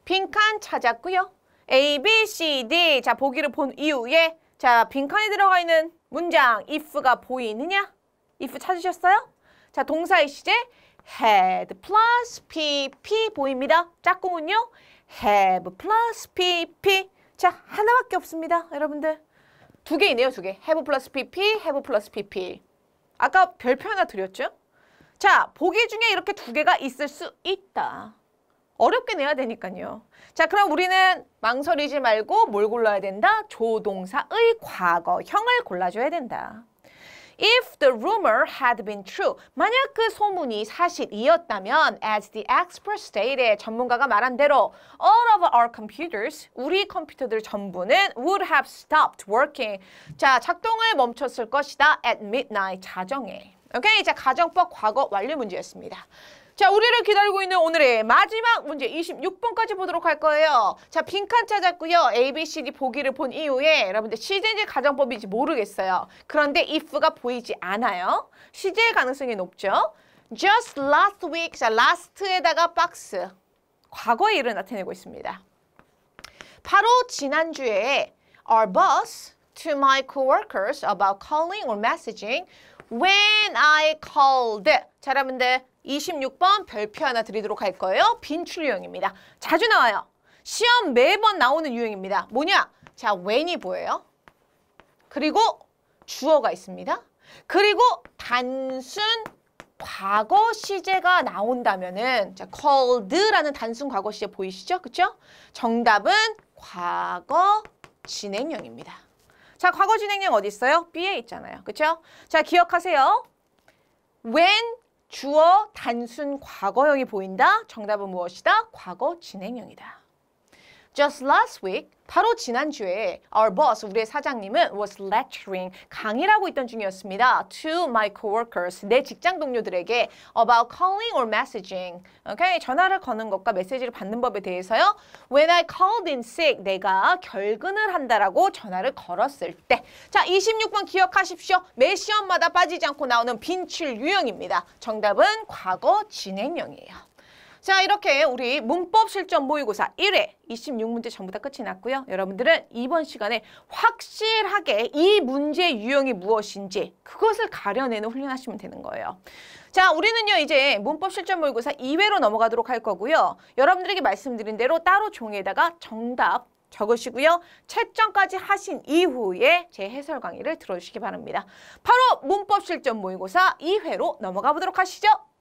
S1: 빈칸 찾았고요. A, B, C, D 자 보기를 본 이후에 자 빈칸에 들어가 있는 문장 if가 보이느냐? if 찾으셨어요? 자 동사의 시제 had plus pp 보입니다. 짝꿍은요. have plus pp 자 하나밖에 없습니다. 여러분들 두 개이네요. 두 개. have plus pp, have plus pp 아까 별표 하나 드렸죠? 자, 보기 중에 이렇게 두 개가 있을 수 있다. 어렵게 내야 되니까요. 자, 그럼 우리는 망설이지 말고 뭘 골라야 된다? 조동사의 과거형을 골라줘야 된다. If the rumor had been true, 만약 그 소문이 사실이었다면, as the expert stated, 전문가가 말한 대로, all of our computers, 우리 컴퓨터들 전부는 would have stopped working. 자, 작동을 멈췄을 것이다. at midnight, 자정에. 오케이, okay? 이제 가정법 과거 완료 문제였습니다. 자, 우리를 기다리고 있는 오늘의 마지막 문제 26번까지 보도록 할 거예요. 자, 빈칸 찾았고요. A, B, C, D 보기를 본 이후에 여러분들 시제인지 가정법인지 모르겠어요. 그런데 if가 보이지 않아요. 시제의 가능성이 높죠. Just last week, 자, last에다가 박스. 과거의 일을 나타내고 있습니다. 바로 지난주에 our boss to my coworkers about calling or messaging when I called. 자, 여러분들 26번 별표 하나 드리도록 할 거예요. 빈출 유형입니다. 자주 나와요. 시험 매번 나오는 유형입니다. 뭐냐? 자, when이 보여요. 그리고 주어가 있습니다. 그리고 단순 과거 시제가 나온다면은 자, called라는 단순 과거 시제 보이시죠? 그렇죠? 정답은 과거 진행형입니다. 자, 과거 진행형 어디 있어요? B에 있잖아요. 그렇죠? 자, 기억하세요. when 주어 단순 과거형이 보인다. 정답은 무엇이다? 과거 진행형이다. Just last week, 바로 지난주에 our boss, 우리의 사장님은 was lecturing, 강의를 하고 있던 중이었습니다. To my coworkers, 내 직장 동료들에게 about calling or messaging, okay? 전화를 거는 것과 메시지를 받는 법에 대해서요. When I called in sick, 내가 결근을 한다라고 전화를 걸었을 때. 자, 26번 기억하십시오. 매 시험마다 빠지지 않고 나오는 빈출 유형입니다. 정답은 과거 진행형이에요. 자 이렇게 우리 문법 실전 모의고사 1회 26문제 전부 다 끝이 났고요. 여러분들은 이번 시간에 확실하게 이 문제 유형이 무엇인지 그것을 가려내는 훈련하시면 되는 거예요. 자, 우리는요, 이제 문법 실전 모의고사 2회로 넘어가도록 할 거고요. 여러분들에게 말씀드린 대로 따로 종이에다가 정답 적으시고요. 채점까지 하신 이후에 제 해설 강의를 들어주시기 바랍니다. 바로 문법 실전 모의고사 2회로 넘어가 보도록 하시죠.